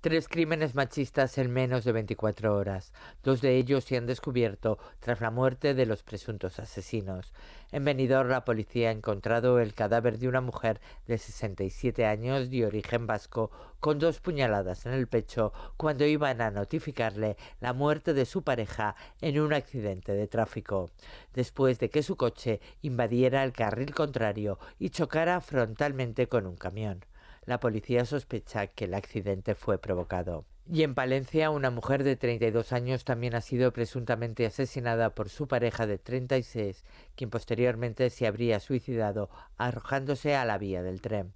Tres crímenes machistas en menos de 24 horas. Dos de ellos se han descubierto tras la muerte de los presuntos asesinos. En Benidorm la policía ha encontrado el cadáver de una mujer de 67 años de origen vasco con dos puñaladas en el pecho cuando iban a notificarle la muerte de su pareja en un accidente de tráfico, después de que su coche invadiera el carril contrario y chocara frontalmente con un camión. La policía sospecha que el accidente fue provocado. Y en Palencia, una mujer de 32 años también ha sido presuntamente asesinada por su pareja de 36, quien posteriormente se habría suicidado arrojándose a la vía del tren.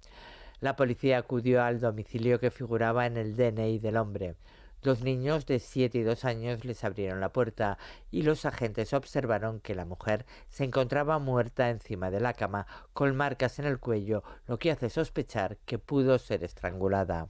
La policía acudió al domicilio que figuraba en el DNI del hombre. Los niños de 7 y 2 años les abrieron la puerta y los agentes observaron que la mujer se encontraba muerta encima de la cama con marcas en el cuello, lo que hace sospechar que pudo ser estrangulada.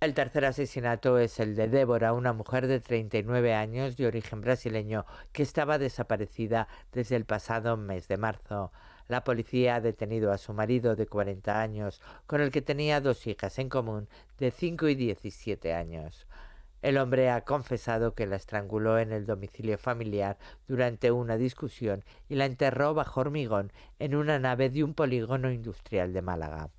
El tercer asesinato es el de Débora, una mujer de 39 años de origen brasileño que estaba desaparecida desde el pasado mes de marzo. La policía ha detenido a su marido de 40 años, con el que tenía dos hijas en común de 5 y 17 años. El hombre ha confesado que la estranguló en el domicilio familiar durante una discusión y la enterró bajo hormigón en una nave de un polígono industrial de Málaga.